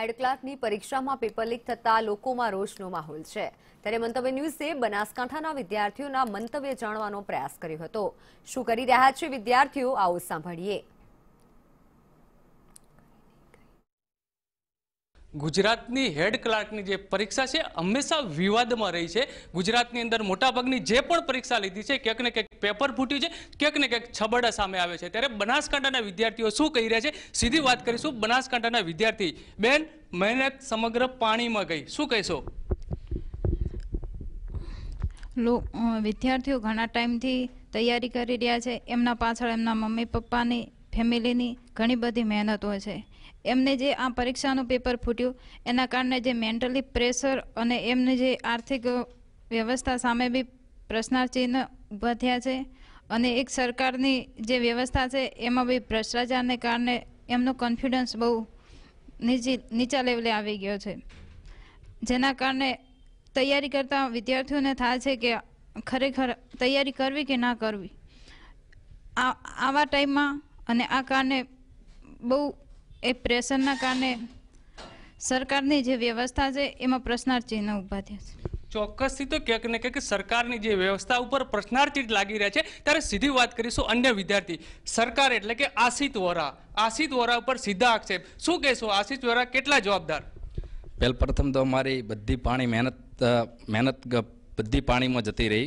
હેડ ક્લાર્કની પરીક્ષામાં paper leak થતાં લોકોમાં રોષનો માહોલ છે ત્યારે મંતવ્ય ન્યૂઝે બનાસકાંઠાના વિદ્યાર્થીઓના મંતવ્ય જાણવાનો પ્રયાસ કર્યો હતો શું કરી રહ્યા છે વિદ્યાર્થીઓ આવું સાંભળીએ ગુજરાતની હેડ ક્લાર્કની જે પરીક્ષા છે હંમેશા વિવાદમાં રહી છે ગુજરાતની અંદર મોટાભાગની જે પણ પરીક્ષા લીધી છે ક્યાંક ને ક્યાંક પેપર ફૂટ્યું છે ક્યાંક ને ક્યાંક છબડા સામે આવે છે ત્યારે બનાસકાંઠાના વિદ્યાર્થીઓ શું કહી રહ્યા છે સીધી વાત કરીશું બનાસકાંઠાના વિદ્યાર્થી બેન મહેનત સમગ્ર પાણીમાં ગઈ શું કહેશો વિદ્યાર્થીઓ ઘણા ટાઈમથી તૈયારી કરી રહ્યા છે એમના પાછળ એમના મમ્મી પપ્પાની ફેમિલીની ઘણી બધી મહેનત હોય છે એમને જે આ પરીક્ષાનું પેપર ફૂટ્યું એના કારણે જે મેન્ટલી પ્રેશર અને એમને જે આર્થિક વ્યવસ્થા સામે બી પ્રશ્નાર્થ ચિહ્ન ઊભા થયા છે અને એક સરકારની જે વ્યવસ્થા છે એમાં બી ભ્રષ્ટાચારને કારણે એમનો કોન્ફિડન્સ બહુ નીચી નીચા લેવલે આવી ગયો છે જેના કારણે તૈયારી કરતા વિદ્યાર્થીઓને થાય છે કે ખરેખર તૈયારી કરવી કે ના કરવી આ આવા ટાઈમમાં અને આ કારણે બહુ એ પ્રેશરના કારણે સરકારની જે વ્યવસ્થા છે એમાં પ્રશ્નાર્થ ચિહ્ન ઊભા થયા છે ચોક્કસથી તો ક્યાંક ને ક્યાંક સરકારની જે વ્યવસ્થા ઉપર પ્રશ્નાર્થિત લાગી રહ્યા છે ત્યારે સીધી વાત કરીશું અન્ય વિદ્યાર્થી સરકાર એટલે કે આશિત વોરા આશિત વોરા ઉપર સીધા આક્ષેપ શું કહેશો આશિત વોરા કેટલા જવાબદાર પહેલ પ્રથમ તો અમારી બધી પાણી મહેનત મહેનત બધી પાણીમાં જતી રહી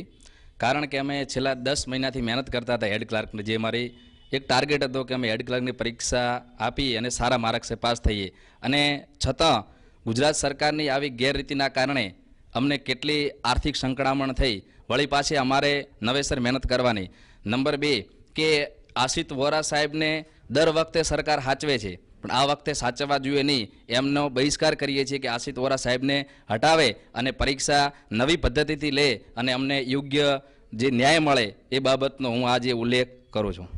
કારણ કે અમે છેલ્લા દસ મહિનાથી મહેનત કરતા હતા હેડ ક્લાર્કને જે મારી એક ટાર્ગેટ હતો કે અમે હેડ ક્લાર્કની પરીક્ષા આપી અને સારા માર્ક્સે પાસ થઈએ અને છતાં ગુજરાત સરકારની આવી ગેરરીતિના કારણે અમને કેટલી આર્થિક સંકળામણ થઈ વળી પાછી અમારે નવેસર મહેનત કરવાની નંબર બે કે આશિત વોરા સાહેબને દર વખતે સરકાર સાચવે છે પણ આ વખતે સાચવવા જોઈએ નહીં એમનો બહિષ્કાર કરીએ છીએ કે આશિત વોરા સાહેબને હટાવે અને પરીક્ષા નવી પદ્ધતિથી લે અને અમને યોગ્ય જે ન્યાય મળે એ બાબતનો હું આજે ઉલ્લેખ કરું છું